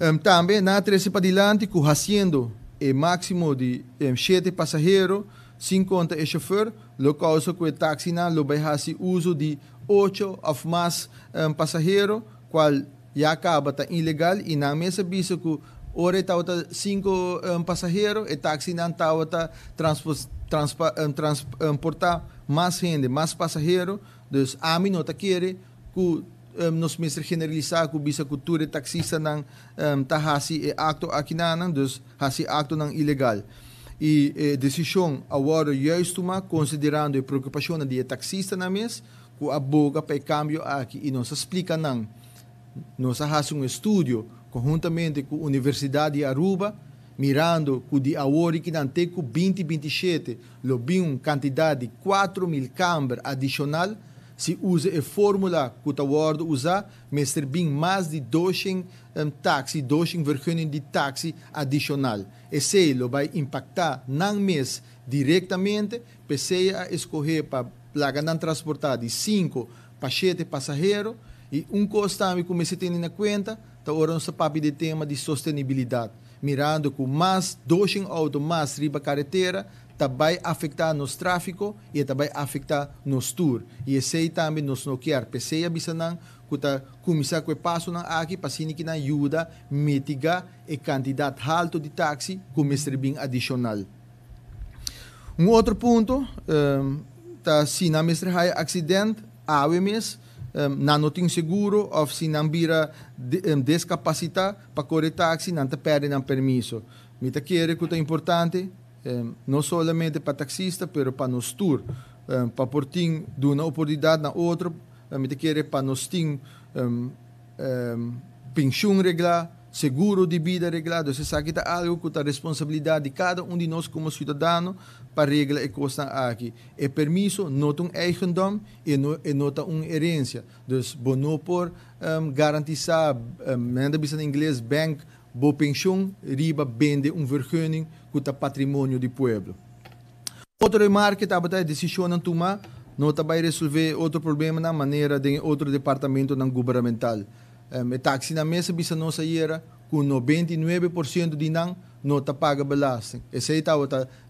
Um, também na para Padilante, que haciendo o eh, máximo de um, sete passageiros, 50 é chofer, lo causa que o táxi não lo vai fazer uso de 8 ou mais um, passageiros, qual já acaba tá ilegal e na mesa visto que hora está tá cinco um, passageiros, e táxi não está tá transportar mais gente, mais passageiros, então a mim não tá querer que um, ehm, nos mister generalisa ko bisa kultura taksista ng um, ehm, tahasi e akto akinanan dus hasi akto ng ilegal e, e decisão agora justuma considerando a preocupação de taxista na mês com a boca para câmbio aqui e nos explica não nos faz um estudo conjuntamente com a Universidade de Aruba mirando que de agora que não tem 2027 lobim quantidade de 4 mil câmbio adicional se usa a fórmula que o Word usa, mas tem mais de 200 um, táxi, 200 versões de táxi adicional. Esse vai impactar no mês diretamente, pensei a escolher para lá transportar de 5 para 7 passageiros, e um custo também, como você tem na conta, então agora nosso papo de tema de sustentabilidade mirando que mais dois auto mais riba carretera também afetar nos tráfico e também afetar nos tour. E esse também nos não quer. Pensei a bisanang que tá começar com o passo na aqui para assim que na ajuda mitigar e candidato alto de táxi com mestre bem adicional. Um outro ponto, um, eh, tá se na mestre high acidente, há mês Ehm, não tem seguro, se não vira ehm, descapacitar para correr táxi, não te perde não permisso. Me te que é importante, não somente para taxista, mas para nos tour, para portim ehm, de uma oportunidade na outra, me te para nos tem um, um, pensão regular, seguro de vida regulado. Você sabe que está algo que está a responsabilidade de cada um de nós como cidadão para reglar e costa aqui. É permisso, não um eigendom e não, uma herência. Então, não por um, ehm, garantizar, um, ehm, em inglês, bank, boa pensão, riba, vende um vergunning que está patrimônio do povo. Outro remarque, está a é decisão de tomar, não vai resolver outro problema na maneira de outro departamento não governamental. Um, ehm, táxi na mesa, bisa não era com 99% de não, não está paga balastro. Esse aí está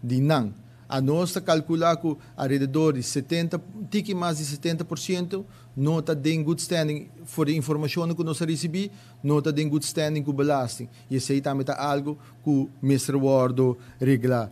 de não. A nossa calcular que arredor de 70, tique mais de 70%, não está em good standing. For informação que nós recebi, não está em good standing com o E esse aí também está algo que o Mr. Wardo regla.